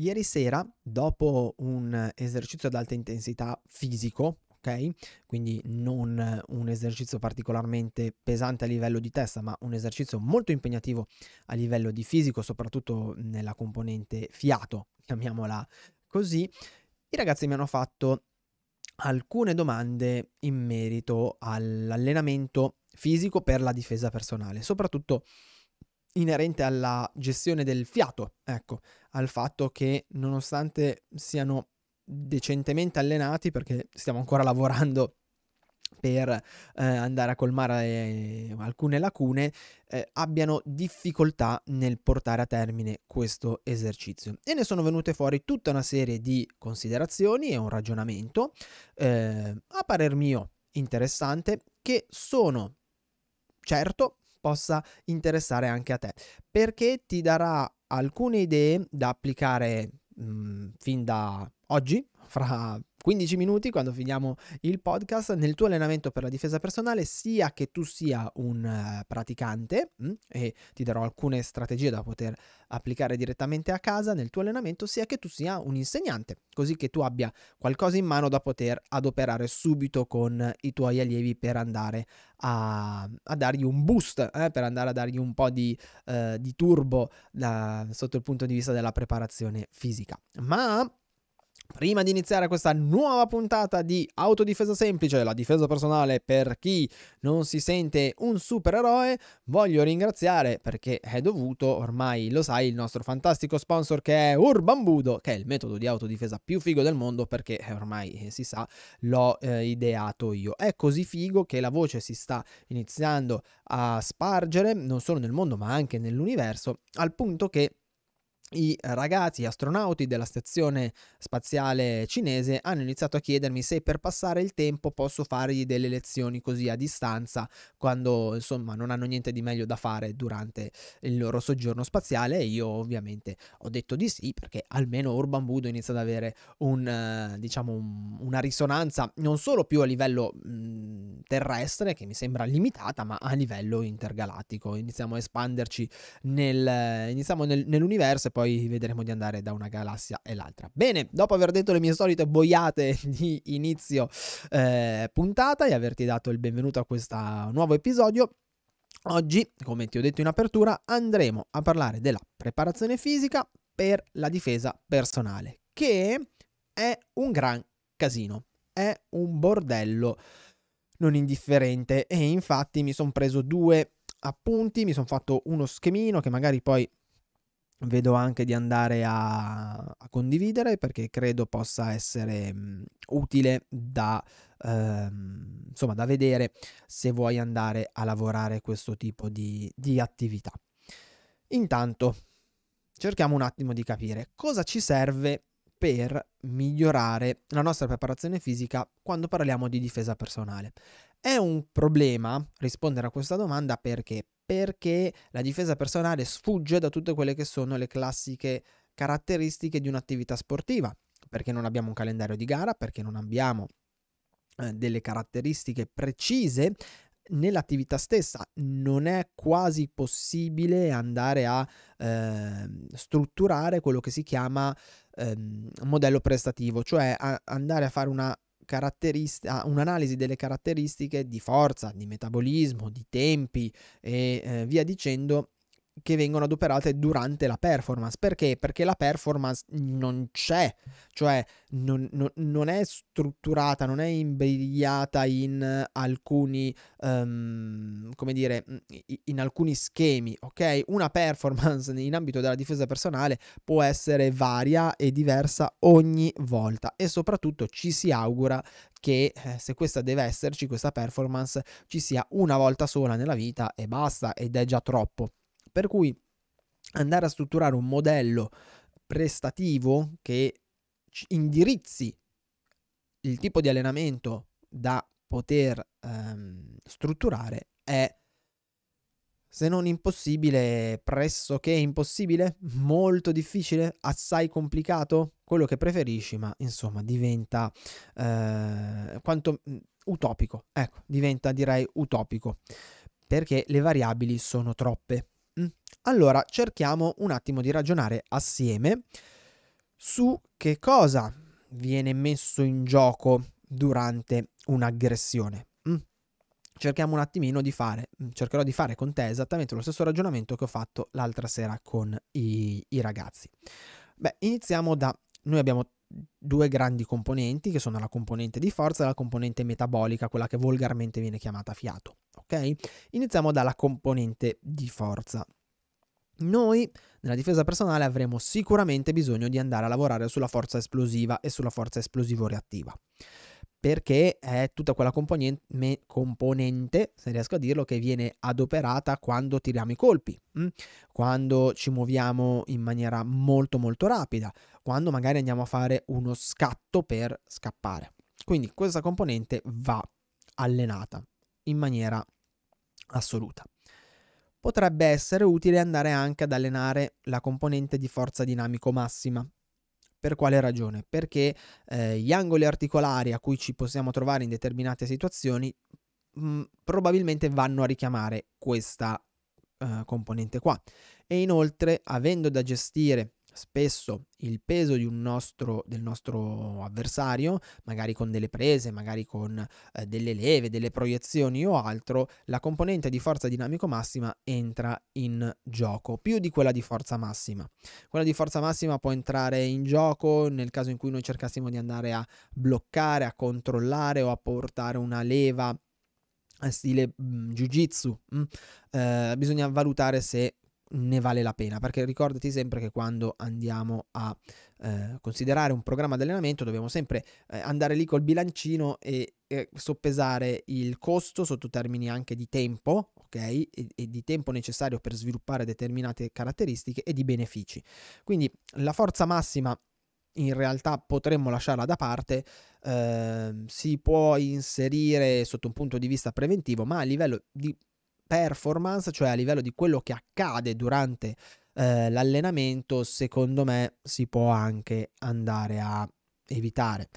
Ieri sera, dopo un esercizio ad alta intensità fisico, ok? Quindi non un esercizio particolarmente pesante a livello di testa, ma un esercizio molto impegnativo a livello di fisico, soprattutto nella componente fiato, chiamiamola così, i ragazzi mi hanno fatto alcune domande in merito all'allenamento fisico per la difesa personale, soprattutto inerente alla gestione del fiato, ecco, al fatto che nonostante siano decentemente allenati, perché stiamo ancora lavorando per eh, andare a colmare eh, alcune lacune, eh, abbiano difficoltà nel portare a termine questo esercizio. E ne sono venute fuori tutta una serie di considerazioni e un ragionamento, eh, a parer mio interessante, che sono certo possa interessare anche a te, perché ti darà alcune idee da applicare mh, mm, fin da oggi, fra 15 minuti quando finiamo il podcast nel tuo allenamento per la difesa personale, sia che tu sia un eh, praticante mm, e ti darò alcune strategie da poter applicare direttamente a casa nel tuo allenamento, sia che tu sia un insegnante, così che tu abbia qualcosa in mano da poter adoperare subito con i tuoi allievi per andare a, a dargli un boost, eh, per andare a dargli un po' di, eh, di turbo da, sotto il punto di vista della preparazione fisica. Ma Prima di iniziare questa nuova puntata di Autodifesa Semplice, la difesa personale per chi non si sente un supereroe, voglio ringraziare perché è dovuto, ormai lo sai, il nostro fantastico sponsor che è Urbambudo, che è il metodo di autodifesa più figo del mondo perché eh, ormai eh, si sa, l'ho eh, ideato io. È così figo che la voce si sta iniziando a spargere non solo nel mondo ma anche nell'universo, al punto che i ragazzi, gli astronauti della stazione spaziale cinese hanno iniziato a chiedermi se per passare il tempo posso fargli delle lezioni così a distanza quando insomma non hanno niente di meglio da fare durante il loro soggiorno spaziale e io ovviamente ho detto di sì perché almeno Urban Budo inizia ad avere un, eh, diciamo, un, una risonanza non solo più a livello mh, mm, terrestre che mi sembra limitata ma a livello intergalattico iniziamo a espanderci nel, iniziamo nel, nell'universo e poi vedremo di andare da una galassia e l'altra. Bene, dopo aver detto le mie solite boiate di inizio eh, puntata e averti dato il benvenuto a questo nuovo episodio, Oggi, come ti ho detto in apertura, andremo a parlare della preparazione fisica per la difesa personale, che è un gran casino, è un bordello non indifferente e infatti mi sono preso due appunti, mi sono fatto uno schemino che magari poi vedo anche di andare a, a condividere perché credo possa essere mh, mm, utile da, ehm, insomma, da vedere se vuoi andare a lavorare questo tipo di, di attività. Intanto cerchiamo un attimo di capire cosa ci serve per migliorare la nostra preparazione fisica quando parliamo di difesa personale. È un problema rispondere a questa domanda perché perché la difesa personale sfugge da tutte quelle che sono le classiche caratteristiche di un'attività sportiva, perché non abbiamo un calendario di gara, perché non abbiamo eh, delle caratteristiche precise nell'attività stessa non è quasi possibile andare a eh, strutturare quello che si chiama eh, modello prestativo, cioè a andare a fare una un'analisi delle caratteristiche di forza, di metabolismo, di tempi e eh, via dicendo che vengono adoperate durante la performance. Perché? Perché la performance non c'è, cioè non, non, non è strutturata, non è imbrigliata in alcuni, um, come dire, in alcuni schemi, ok? Una performance in ambito della difesa personale può essere varia e diversa ogni volta e soprattutto ci si augura che eh, se questa deve esserci, questa performance ci sia una volta sola nella vita e basta ed è già troppo. Per cui andare a strutturare un modello prestativo che indirizzi il tipo di allenamento da poter ehm, strutturare è se non impossibile, pressoché impossibile, molto difficile, assai complicato, quello che preferisci, ma insomma diventa eh, quanto mm, utopico, ecco, diventa direi utopico, perché le variabili sono troppe. Allora cerchiamo un attimo di ragionare assieme su che cosa viene messo in gioco durante un'aggressione. Mm. Cerchiamo un attimino di fare, mm, cercherò di fare con te esattamente lo stesso ragionamento che ho fatto l'altra sera con i, i ragazzi. Beh, iniziamo da, noi abbiamo due grandi componenti che sono la componente di forza e la componente metabolica, quella che volgarmente viene chiamata fiato. Ok? Iniziamo dalla componente di forza. Noi nella difesa personale avremo sicuramente bisogno di andare a lavorare sulla forza esplosiva e sulla forza esplosivo-reattiva perché è tutta quella componente, se riesco a dirlo, che viene adoperata quando tiriamo i colpi, mm? quando ci muoviamo in maniera molto molto rapida, quando magari andiamo a fare uno scatto per scappare. Quindi questa componente va allenata in maniera assoluta potrebbe essere utile andare anche ad allenare la componente di forza dinamico massima. Per quale ragione? Perché eh, gli angoli articolari a cui ci possiamo trovare in determinate situazioni mh, mm, probabilmente vanno a richiamare questa eh, componente qua. E inoltre, avendo da gestire spesso il peso nostro, del nostro avversario, magari con delle prese, magari con eh, delle leve, delle proiezioni o altro, la componente di forza dinamico massima entra in gioco, più di quella di forza massima. Quella di forza massima può entrare in gioco nel caso in cui noi cercassimo di andare a bloccare, a controllare o a portare una leva eh, stile mh, jiu-jitsu, mh, eh, bisogna valutare se ne vale la pena perché ricordati sempre che quando andiamo a eh, considerare un programma di allenamento dobbiamo sempre eh, andare lì col bilancino e, e, soppesare il costo sotto termini anche di tempo ok e, e, di tempo necessario per sviluppare determinate caratteristiche e di benefici quindi la forza massima in realtà potremmo lasciarla da parte eh, si può inserire sotto un punto di vista preventivo ma a livello di performance, cioè a livello di quello che accade durante eh, l'allenamento, secondo me si può anche andare a evitare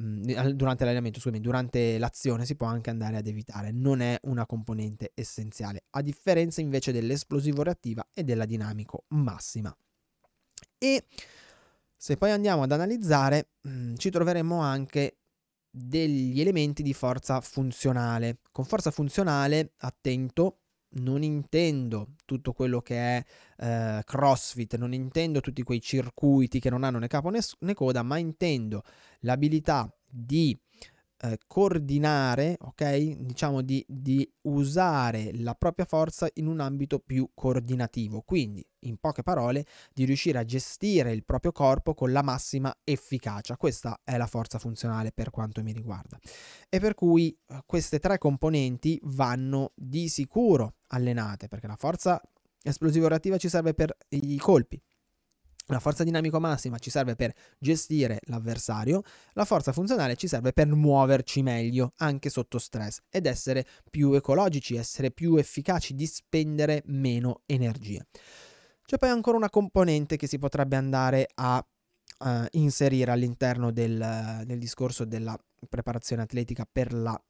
mm, durante l'allenamento, scusami, durante l'azione si può anche andare ad evitare, non è una componente essenziale, a differenza invece dell'esplosivo reattiva e della dinamico massima. E se poi andiamo ad analizzare, mm, ci troveremo anche degli elementi di forza funzionale. Con forza funzionale, attento, non intendo tutto quello che è eh, CrossFit, non intendo tutti quei circuiti che non hanno né capo né, né coda, ma intendo l'abilità di eh, coordinare, ok? Diciamo di, di usare la propria forza in un ambito più coordinativo. Quindi, in poche parole, di riuscire a gestire il proprio corpo con la massima efficacia. Questa è la forza funzionale per quanto mi riguarda. E per cui eh, queste tre componenti vanno di sicuro allenate, perché la forza esplosivo-reattiva ci serve per i colpi, la forza dinamico massima ci serve per gestire l'avversario, la forza funzionale ci serve per muoverci meglio, anche sotto stress, ed essere più ecologici, essere più efficaci, spendere meno energie. C'è poi ancora una componente che si potrebbe andare a uh, inserire all'interno del, del discorso della preparazione atletica per la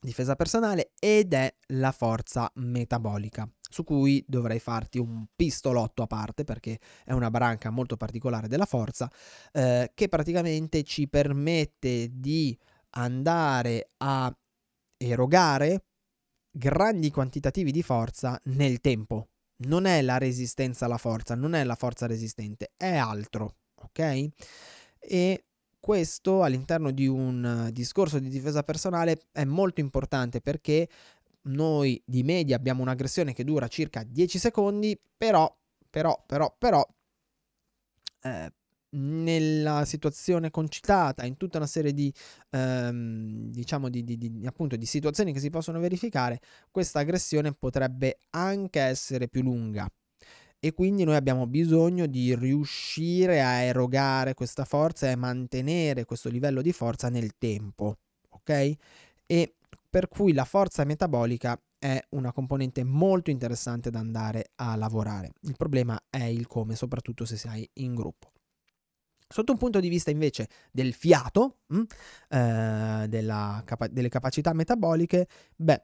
difesa personale ed è la forza metabolica su cui dovrei farti un pistolotto a parte perché è una branca molto particolare della forza eh, che praticamente ci permette di andare a erogare grandi quantitativi di forza nel tempo. Non è la resistenza alla forza, non è la forza resistente, è altro, ok? E questo all'interno di un eh, discorso di difesa personale è molto importante perché noi di media abbiamo un'aggressione che dura circa 10 secondi, però, però, però, però, eh, nella situazione concitata, in tutta una serie di, ehm, diciamo di, di, di, appunto, di situazioni che si possono verificare, questa aggressione potrebbe anche essere più lunga. E quindi noi abbiamo bisogno di riuscire a erogare questa forza e mantenere questo livello di forza nel tempo. Ok? E per cui la forza metabolica è una componente molto interessante da andare a lavorare. Il problema è il come, soprattutto se sei in gruppo. Sotto un punto di vista invece del fiato, mh, mm, eh, capa- delle capacità metaboliche, beh,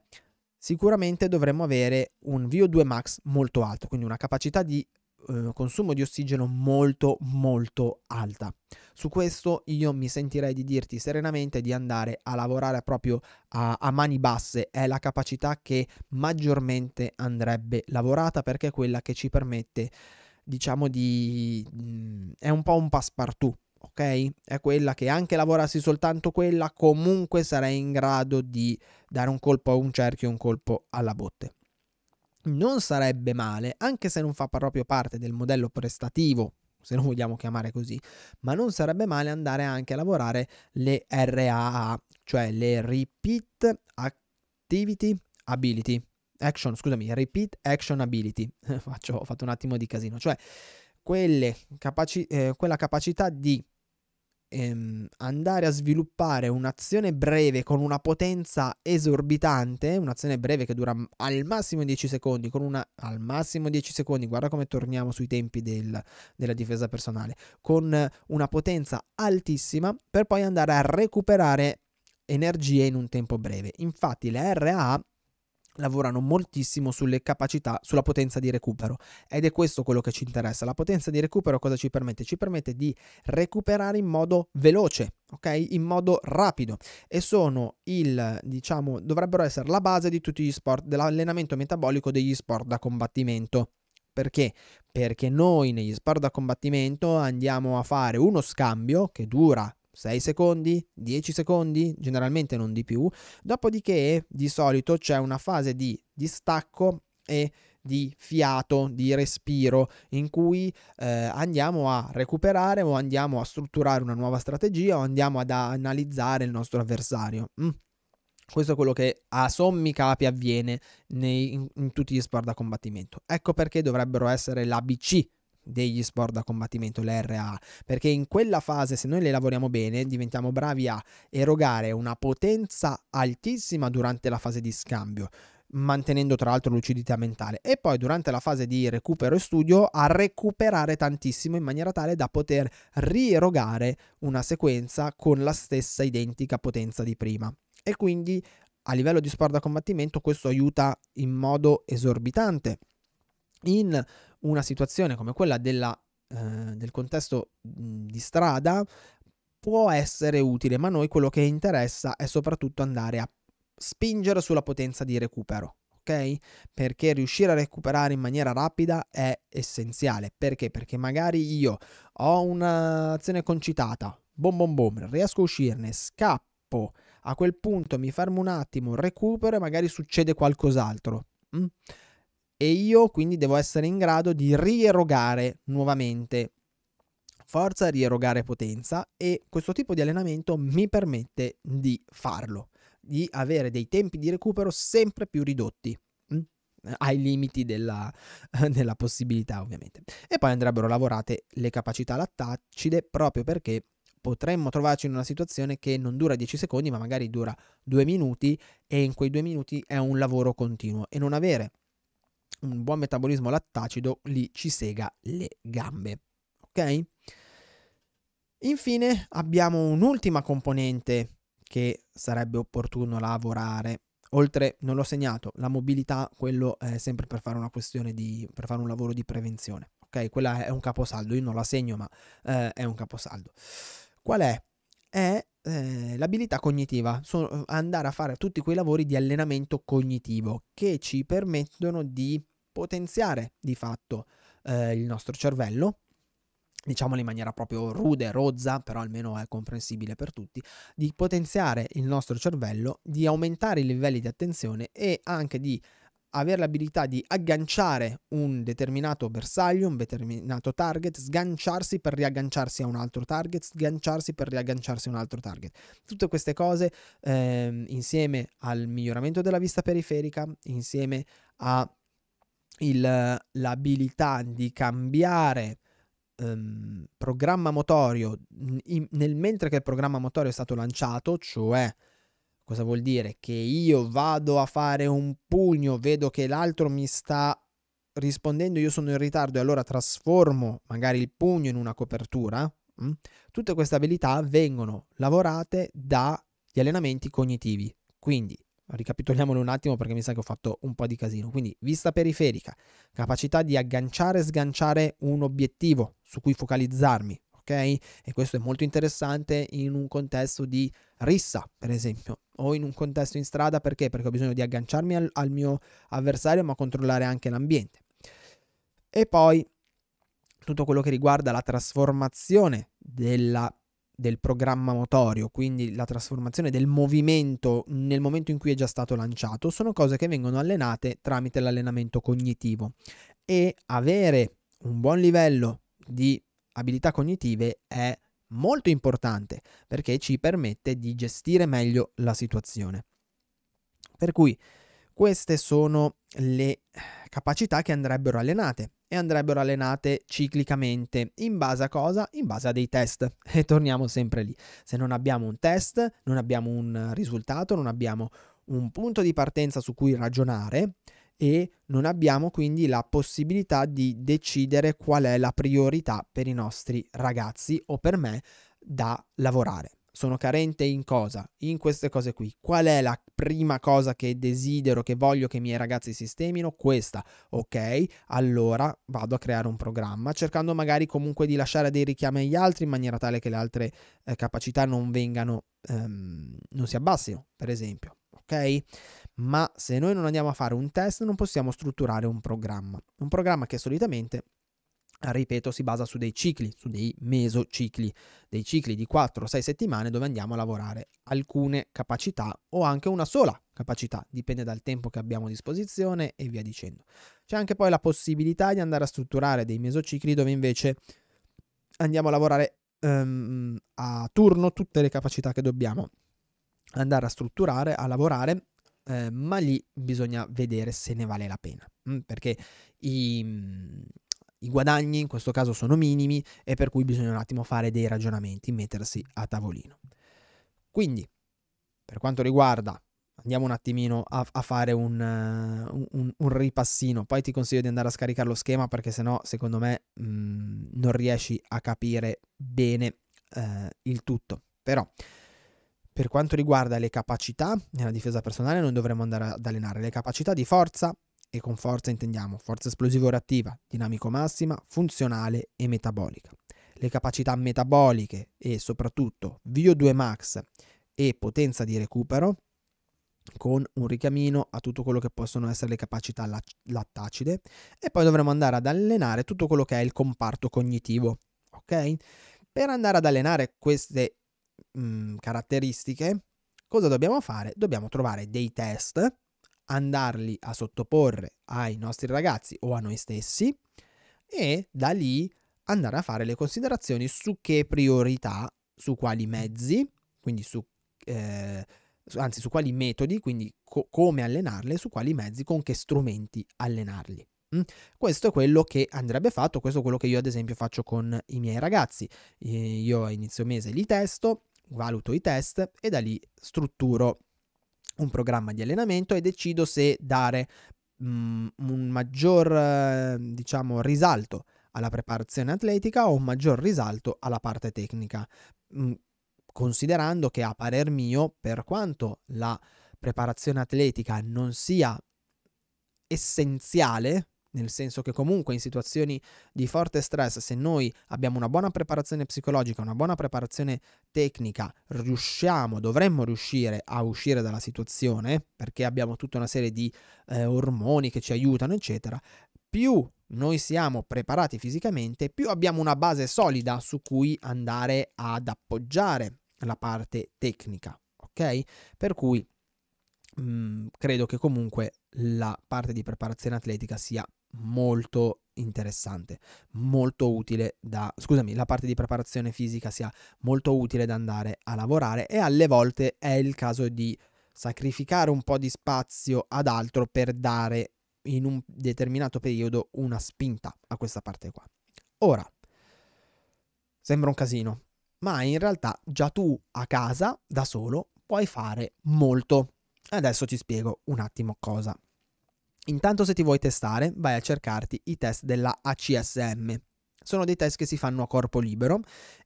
sicuramente dovremmo avere un VO2 max molto alto, quindi una capacità di eh, consumo di ossigeno molto molto alta. Su questo io mi sentirei di dirti serenamente di andare a lavorare proprio a, a mani basse, è la capacità che maggiormente andrebbe lavorata perché è quella che ci permette diciamo di... Mm, è un po' un passepartout ok? È quella che anche lavorassi soltanto quella, comunque sarei in grado di dare un colpo a un cerchio e un colpo alla botte. Non sarebbe male, anche se non fa proprio parte del modello prestativo se lo vogliamo chiamare così, ma non sarebbe male andare anche a lavorare le RAA, cioè le Repeat Activity Ability. Action, scusami, Repeat Action Ability. Faccio, ho fatto un attimo di casino, cioè quelle capaci- eh, quella capacità di ehm, andare a sviluppare un'azione breve con una potenza esorbitante, un'azione breve che dura al massimo 10 secondi, con una al massimo 10 secondi, guarda come torniamo sui tempi del, della difesa personale, con una potenza altissima per poi andare a recuperare energie in un tempo breve. Infatti la RA lavorano moltissimo sulle capacità, sulla potenza di recupero ed è questo quello che ci interessa. La potenza di recupero cosa ci permette? Ci permette di recuperare in modo veloce, ok? In modo rapido e sono il, diciamo, dovrebbero essere la base di tutti gli sport, dell'allenamento metabolico degli sport da combattimento. Perché? Perché noi negli sport da combattimento andiamo a fare uno scambio che dura 6 secondi, 10 secondi, generalmente non di più, dopodiché di solito c'è una fase di distacco e di fiato, di respiro, in cui eh, andiamo a recuperare o andiamo a strutturare una nuova strategia o andiamo ad analizzare il nostro avversario. Mm. Questo è quello che a sommi capi avviene nei, in, in, tutti gli sport da combattimento. Ecco perché dovrebbero essere l'ABC degli sport da combattimento, le RA, perché in quella fase se noi le lavoriamo bene diventiamo bravi a erogare una potenza altissima durante la fase di scambio mantenendo tra l'altro lucidità mentale e poi durante la fase di recupero e studio a recuperare tantissimo in maniera tale da poter rierogare una sequenza con la stessa identica potenza di prima e quindi a livello di sport da combattimento questo aiuta in modo esorbitante in una situazione come quella della, eh, del contesto mhmm, di strada può essere utile, ma a noi quello che interessa è soprattutto andare a spingere sulla potenza di recupero. ok? Perché riuscire a recuperare in maniera rapida è essenziale. Perché? Perché magari io ho un'azione concitata, bom bom bom, riesco a uscirne, scappo, a quel punto mi fermo un attimo, recupero e magari succede qualcos'altro. Mm? e io quindi devo essere in grado di rierogare nuovamente forza, rierogare potenza e questo tipo di allenamento mi permette di farlo, di avere dei tempi di recupero sempre più ridotti mm, ai limiti della, della, possibilità ovviamente. E poi andrebbero lavorate le capacità lattacide proprio perché potremmo trovarci in una situazione che non dura 10 secondi ma magari dura 2 minuti e in quei 2 minuti è un lavoro continuo e non avere un buon metabolismo lattacido lì ci sega le gambe. Ok? Infine abbiamo un'ultima componente che sarebbe opportuno lavorare. Oltre, non l'ho segnato, la mobilità, quello è sempre per fare una questione di, per fare un lavoro di prevenzione. Ok, quella è un caposaldo, io non la segno ma eh, è un caposaldo. Qual è è eh, l'abilità cognitiva, so, eh, andare a fare tutti quei lavori di allenamento cognitivo che ci permettono di potenziare di fatto eh, il nostro cervello, diciamolo in maniera proprio rude, rozza, però almeno è comprensibile per tutti, di potenziare il nostro cervello, di aumentare i livelli di attenzione e anche di avere l'abilità di agganciare un determinato bersaglio, un determinato target, sganciarsi per riagganciarsi a un altro target, sganciarsi per riagganciarsi a un altro target. Tutte queste cose eh, insieme al miglioramento della vista periferica, insieme all'abilità di cambiare ehm, programma motorio in, nel mentre che il programma motorio è stato lanciato, cioè Cosa vuol dire? Che io vado a fare un pugno, vedo che l'altro mi sta rispondendo, io sono in ritardo e allora trasformo magari il pugno in una copertura. Mm? Tutte queste abilità vengono lavorate dagli allenamenti cognitivi. Quindi ricapitoliamolo un attimo perché mi sa che ho fatto un po' di casino. Quindi vista periferica, capacità di agganciare e sganciare un obiettivo su cui focalizzarmi, ok? E questo è molto interessante in un contesto di rissa, per esempio, o in un contesto in strada perché? Perché ho bisogno di agganciarmi al, al mio avversario ma controllare anche l'ambiente. E poi tutto quello che riguarda la trasformazione della del programma motorio, quindi la trasformazione del movimento nel momento in cui è già stato lanciato, sono cose che vengono allenate tramite l'allenamento cognitivo e avere un buon livello di abilità cognitive è molto importante perché ci permette di gestire meglio la situazione. Per cui queste sono le capacità che andrebbero allenate e andrebbero allenate ciclicamente in base a cosa? In base a dei test e torniamo sempre lì. Se non abbiamo un test, non abbiamo un risultato, non abbiamo un punto di partenza su cui ragionare, e non abbiamo quindi la possibilità di decidere qual è la priorità per i nostri ragazzi o per me da lavorare. Sono carente in cosa? In queste cose qui. Qual è la prima cosa che desidero, che voglio che i miei ragazzi sistemino? Questa. Ok, allora vado a creare un programma, cercando magari comunque di lasciare dei richiami agli altri in maniera tale che le altre eh, capacità non vengano, ehm, non si abbassino, per esempio ok? Ma se noi non andiamo a fare un test non possiamo strutturare un programma, un programma che solitamente ripeto, si basa su dei cicli, su dei mesocicli, dei cicli di 4-6 settimane dove andiamo a lavorare alcune capacità o anche una sola capacità, dipende dal tempo che abbiamo a disposizione e via dicendo. C'è anche poi la possibilità di andare a strutturare dei mesocicli dove invece andiamo a lavorare um, a turno tutte le capacità che dobbiamo andare a strutturare, a lavorare, eh, ma lì bisogna vedere se ne vale la pena, mh? Mm, perché i, mm, i guadagni in questo caso sono minimi e per cui bisogna un attimo fare dei ragionamenti, mettersi a tavolino. Quindi, per quanto riguarda andiamo un attimino a, a fare un, uh, un, un, ripassino. Poi ti consiglio di andare a scaricare lo schema perché sennò, secondo me, mh, mm, non riesci a capire bene uh, il tutto. Però per quanto riguarda le capacità, nella difesa personale non dovremmo andare ad allenare le capacità di forza, e con forza intendiamo forza esplosiva o reattiva, dinamico massima, funzionale e metabolica. Le capacità metaboliche e soprattutto VO2 max e potenza di recupero, con un richiamino a tutto quello che possono essere le capacità lattacide e poi dovremo andare ad allenare tutto quello che è il comparto cognitivo, ok? Per andare ad allenare queste mh, mm, caratteristiche, cosa dobbiamo fare? Dobbiamo trovare dei test, andarli a sottoporre ai nostri ragazzi o a noi stessi e da lì andare a fare le considerazioni su che priorità, su quali mezzi, quindi su, eh, anzi su quali metodi, quindi co- come allenarle, su quali mezzi, con che strumenti allenarli. Mm? Questo è quello che andrebbe fatto, questo è quello che io ad esempio faccio con i miei ragazzi. Eh, io a inizio mese li testo, valuto i test e da lì strutturo un programma di allenamento e decido se dare mh, mm, un maggior eh, diciamo risalto alla preparazione atletica o un maggior risalto alla parte tecnica mh, mm, considerando che a parer mio per quanto la preparazione atletica non sia essenziale nel senso che comunque in situazioni di forte stress, se noi abbiamo una buona preparazione psicologica, una buona preparazione tecnica, riusciamo, dovremmo riuscire a uscire dalla situazione, perché abbiamo tutta una serie di eh, ormoni che ci aiutano, eccetera, più noi siamo preparati fisicamente, più abbiamo una base solida su cui andare ad appoggiare la parte tecnica, ok? Per cui mh, mm, credo che comunque la parte di preparazione atletica sia molto interessante, molto utile da, scusami, la parte di preparazione fisica sia molto utile da andare a lavorare e alle volte è il caso di sacrificare un po' di spazio ad altro per dare in un determinato periodo una spinta a questa parte qua. Ora, sembra un casino, ma in realtà già tu a casa, da solo, puoi fare molto. Adesso ti spiego un attimo cosa Intanto se ti vuoi testare, vai a cercarti i test della ACSM. Sono dei test che si fanno a corpo libero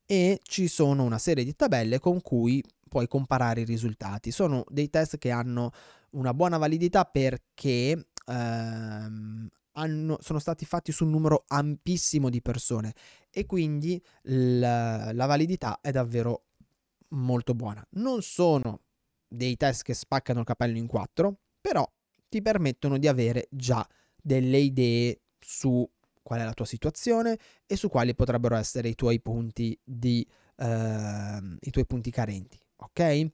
e ci sono una serie di tabelle con cui puoi comparare i risultati. Sono dei test che hanno una buona validità perché ehm, hanno, sono stati fatti su un numero ampissimo di persone e quindi la, la validità è davvero molto buona. Non sono dei test che spaccano il capello in quattro, però ti permettono di avere già delle idee su qual è la tua situazione e su quali potrebbero essere i tuoi punti, di, eh, i tuoi punti carenti. Ok?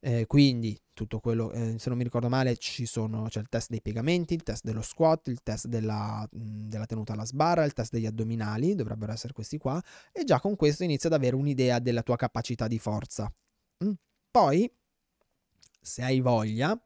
Eh, quindi tutto quello, eh, se non mi ricordo male, ci sono, c'è il test dei piegamenti, il test dello squat, il test della, mh, della tenuta alla sbarra, il test degli addominali, dovrebbero essere questi qua, e già con questo inizia ad avere un'idea della tua capacità di forza. Mm. Poi, se hai voglia,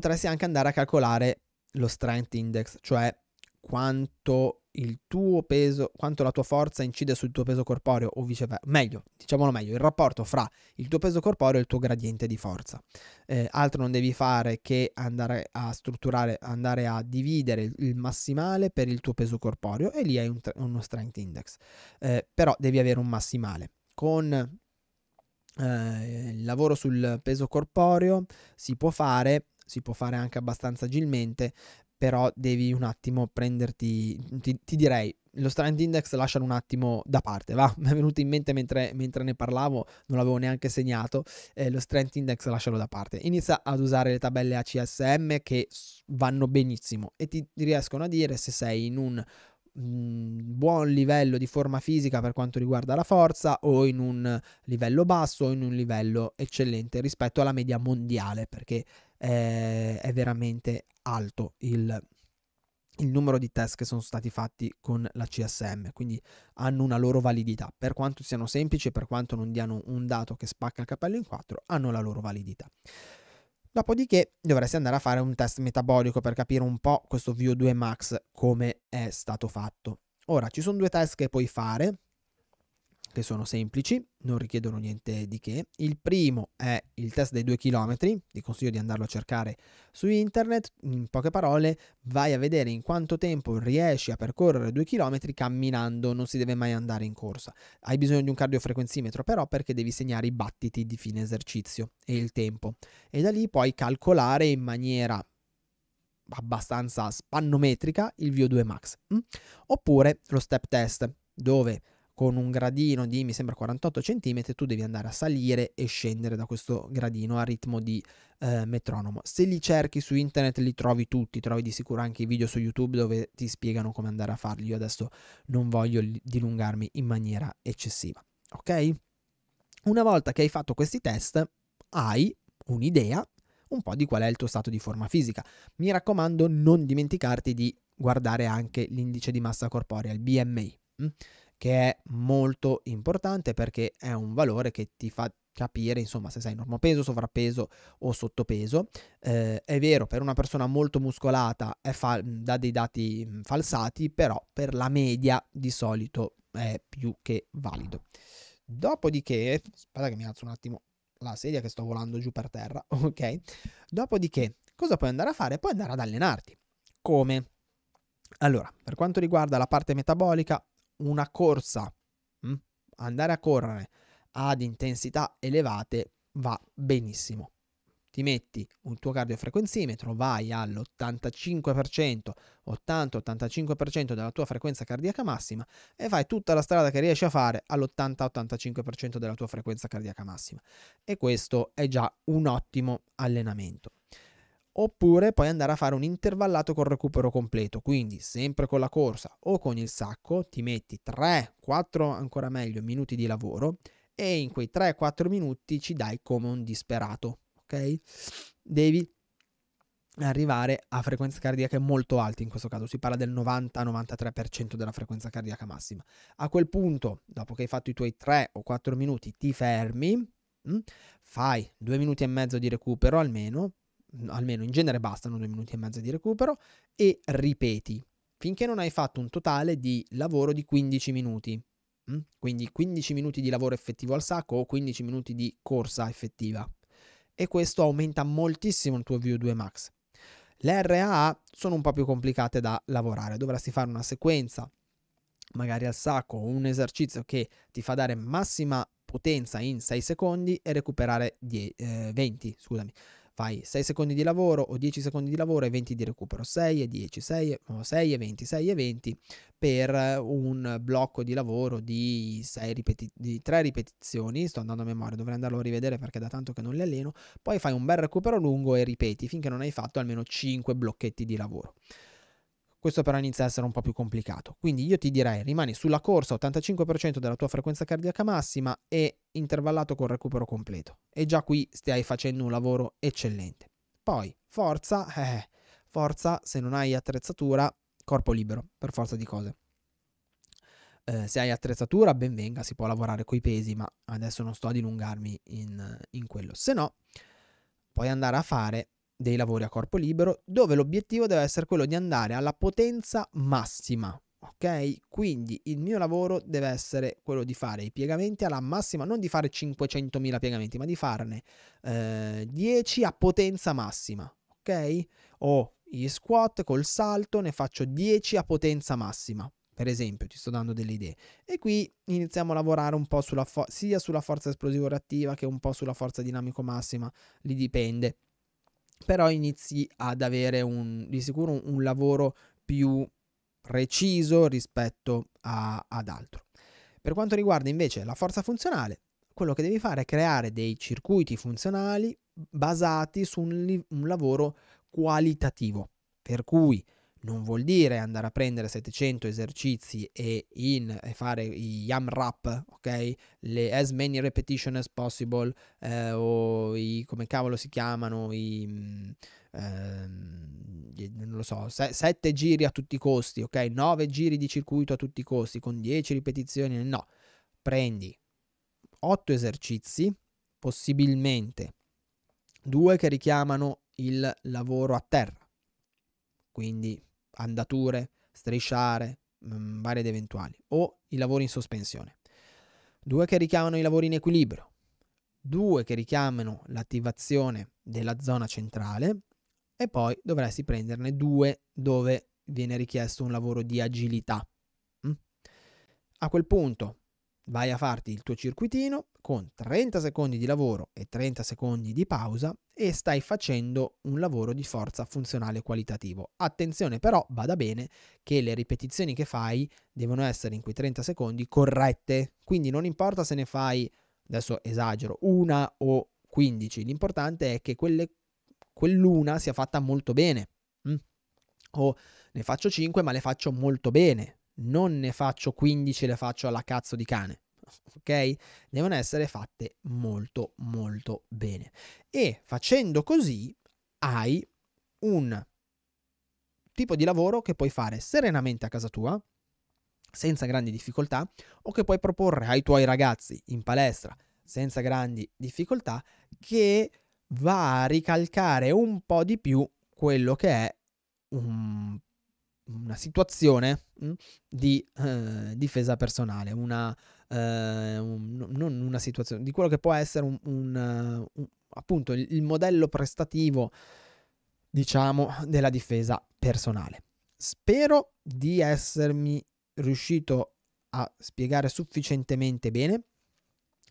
potresti anche andare a calcolare lo strength index, cioè quanto il tuo peso, quanto la tua forza incide sul tuo peso corporeo o viceversa, meglio, diciamolo meglio, il rapporto fra il tuo peso corporeo e il tuo gradiente di forza. Eh, altro non devi fare che andare a strutturare, andare a dividere il massimale per il tuo peso corporeo e lì hai un, uno strength index, eh, però devi avere un massimale. Con eh, il lavoro sul peso corporeo si può fare si può fare anche abbastanza agilmente, però devi un attimo prenderti, ti, ti direi, lo strand index lascialo un attimo da parte, va, mi è venuto in mente mentre, mentre ne parlavo, non l'avevo neanche segnato, eh, lo strand index lascialo da parte, inizia ad usare le tabelle ACSM che vanno benissimo e ti, ti riescono a dire se sei in un mhmm, buon livello di forma fisica per quanto riguarda la forza o in un livello basso o in un livello eccellente rispetto alla media mondiale perché eh, è veramente alto il, il numero di test che sono stati fatti con la CSM, quindi hanno una loro validità, per quanto siano semplici e per quanto non diano un dato che spacca il capello in quattro, hanno la loro validità. Dopodiché dovresti andare a fare un test metabolico per capire un po' questo VO2 max come è stato fatto. Ora, ci sono due test che puoi fare, che sono semplici, non richiedono niente di che. Il primo è il test dei 2 km, ti consiglio di andarlo a cercare su internet, in poche parole vai a vedere in quanto tempo riesci a percorrere 2 km camminando, non si deve mai andare in corsa. Hai bisogno di un cardiofrequenzimetro però perché devi segnare i battiti di fine esercizio e il tempo e da lì puoi calcolare in maniera abbastanza spannometrica il VO2 max. Mm? Oppure lo step test dove con un gradino di mi sembra 48 cm, tu devi andare a salire e scendere da questo gradino a ritmo di eh, metronomo. Se li cerchi su internet li trovi tutti, trovi di sicuro anche i video su YouTube dove ti spiegano come andare a farli. Io adesso non voglio dilungarmi in maniera eccessiva, ok? Una volta che hai fatto questi test, hai un'idea un po' di qual è il tuo stato di forma fisica. Mi raccomando, non dimenticarti di guardare anche l'indice di massa corporea, il BMI. Mm? che è molto importante perché è un valore che ti fa capire insomma se sei normopeso, sovrappeso o sottopeso. Eh, è vero, per una persona molto muscolata fa- dà dei dati falsati, però per la media di solito è più che valido. Dopodiché, aspetta che mi alzo un attimo la sedia che sto volando giù per terra, ok? Dopodiché, cosa puoi andare a fare? Puoi andare ad allenarti. Come? Allora, per quanto riguarda la parte metabolica, una corsa, mm? andare a correre ad intensità elevate va benissimo. Ti metti un tuo cardiofrequenzimetro, vai all'85%, 80-85% della tua frequenza cardiaca massima e fai tutta la strada che riesci a fare all'80-85% della tua frequenza cardiaca massima. E questo è già un ottimo allenamento oppure puoi andare a fare un intervallato col recupero completo, quindi sempre con la corsa o con il sacco ti metti 3-4 ancora meglio minuti di lavoro e in quei 3-4 minuti ci dai come un disperato, ok? Devi arrivare a frequenze cardiache molto alte in questo caso, si parla del 90-93% della frequenza cardiaca massima. A quel punto, dopo che hai fatto i tuoi 3 o 4 minuti, ti fermi, mm? fai 2 minuti e mezzo di recupero almeno, almeno in genere bastano due minuti e mezzo di recupero, e ripeti finché non hai fatto un totale di lavoro di 15 minuti. Mm? Quindi 15 minuti di lavoro effettivo al sacco o 15 minuti di corsa effettiva. E questo aumenta moltissimo il tuo VO2 max. Le RAA sono un po' più complicate da lavorare, dovresti fare una sequenza magari al sacco o un esercizio che ti fa dare massima potenza in 6 secondi e recuperare die- eh, 20, scusami, fai 6 secondi di lavoro o 10 secondi di lavoro e 20 di recupero, 6 e 10, 6, no, 6 e 20, 6 e 20 per eh, un blocco di lavoro di, ripeti- di 3 ripetizioni, sto andando a memoria, dovrei andarlo a rivedere perché da tanto che non li alleno, poi fai un bel recupero lungo e ripeti finché non hai fatto almeno 5 blocchetti di lavoro questo però inizia a essere un po' più complicato. Quindi io ti direi rimani sulla corsa 85% della tua frequenza cardiaca massima e intervallato col recupero completo. E già qui stai facendo un lavoro eccellente. Poi forza, eh, forza se non hai attrezzatura, corpo libero, per forza di cose. Eh, se hai attrezzatura, ben venga, si può lavorare coi pesi, ma adesso non sto a dilungarmi in, in quello. Se no, puoi andare a fare dei lavori a corpo libero, dove l'obiettivo deve essere quello di andare alla potenza massima. Ok? Quindi il mio lavoro deve essere quello di fare i piegamenti alla massima, non di fare 500.000 piegamenti, ma di farne eh, 10 a potenza massima. Ok? O gli squat col salto ne faccio 10 a potenza massima per esempio, ti sto dando delle idee. E qui iniziamo a lavorare un po' sulla fo- sia sulla forza esplosiva reattiva che un po' sulla forza dinamico massima, lì dipende però inizi ad avere un, di sicuro un, lavoro più preciso rispetto a, ad altro. Per quanto riguarda invece la forza funzionale, quello che devi fare è creare dei circuiti funzionali basati su un, un lavoro qualitativo, per cui non vuol dire andare a prendere 700 esercizi e, in, e fare gli AMRAP, ok? Le as many repetition as possible, eh, o i, come cavolo si chiamano, i, mh, mm, ehm, non lo so, 7 giri a tutti i costi, ok? 9 giri di circuito a tutti i costi, con 10 ripetizioni, no. Prendi 8 esercizi, possibilmente due che richiamano il lavoro a terra. Quindi andature, strisciare, mh, mm, varie ed eventuali, o i lavori in sospensione. Due che richiamano i lavori in equilibrio, due che richiamano l'attivazione della zona centrale e poi dovresti prenderne due dove viene richiesto un lavoro di agilità. Mm? A quel punto vai a farti il tuo circuitino con 30 secondi di lavoro e 30 secondi di pausa e stai facendo un lavoro di forza funzionale qualitativo. Attenzione però, bada bene che le ripetizioni che fai devono essere in quei 30 secondi corrette, quindi non importa se ne fai, adesso esagero, una o 15, l'importante è che quelle, quell'una sia fatta molto bene. Mm? O ne faccio 5 ma le faccio molto bene, non ne faccio 15 e le faccio alla cazzo di cane. Ok? Devono essere fatte molto molto bene. E facendo così hai un tipo di lavoro che puoi fare serenamente a casa tua, senza grandi difficoltà, o che puoi proporre ai tuoi ragazzi in palestra senza grandi difficoltà, che va a ricalcare un po' di più quello che è un una situazione mh, mm, di eh, difesa personale, una, eh, un, non una situazione, di quello che può essere un, un, eh, un appunto il, il, modello prestativo, diciamo, della difesa personale. Spero di essermi riuscito a spiegare sufficientemente bene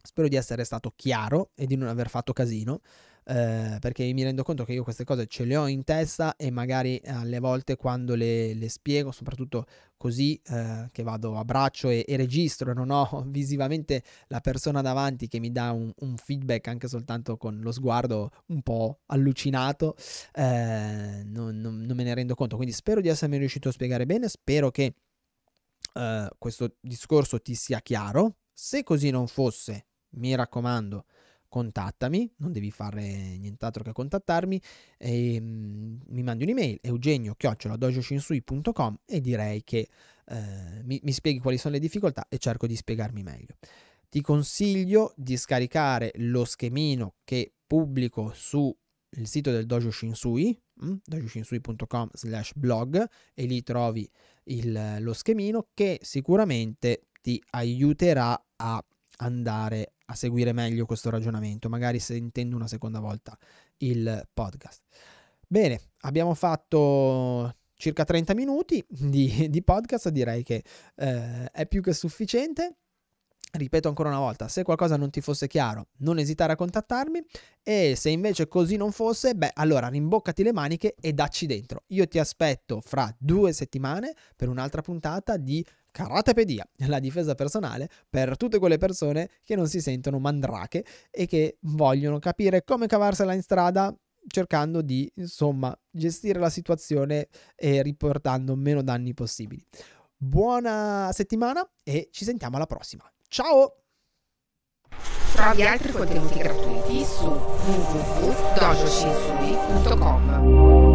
Spero di essere stato chiaro e di non aver fatto casino, eh, perché mi rendo conto che io queste cose ce le ho in testa e magari alle volte quando le, le spiego, soprattutto così eh, che vado a braccio e, e, registro e non ho visivamente la persona davanti che mi dà un, un feedback anche soltanto con lo sguardo un po' allucinato, eh, non, non, non me ne rendo conto. Quindi spero di essermi riuscito a spiegare bene, spero che... Uh, questo discorso ti sia chiaro. Se così non fosse, mi raccomando, contattami, non devi fare nient'altro che contattarmi, e, mm, mi mandi un'email, eugenio-dojoshinsui.com e direi che eh, mi, mi spieghi quali sono le difficoltà e cerco di spiegarmi meglio. Ti consiglio di scaricare lo schemino che pubblico sul sito del Dojo Shinsui, mm, dojoshinsui.com slash blog e lì trovi il, lo schemino che sicuramente ti aiuterà a andare a seguire meglio questo ragionamento, magari sentendo una seconda volta il podcast. Bene, abbiamo fatto circa 30 minuti di, di podcast, direi che eh, è più che sufficiente. Ripeto ancora una volta, se qualcosa non ti fosse chiaro, non esitare a contattarmi e se invece così non fosse, beh, allora rimboccati le maniche e dacci dentro. Io ti aspetto fra due settimane per un'altra puntata di karatepedia, la difesa personale per tutte quelle persone che non si sentono mandrache e che vogliono capire come cavarsela in strada cercando di, insomma, gestire la situazione e riportando meno danni possibili. Buona settimana e ci sentiamo alla prossima. Ciao! Trovi altri contenuti gratuiti su www.dojoshinsui.com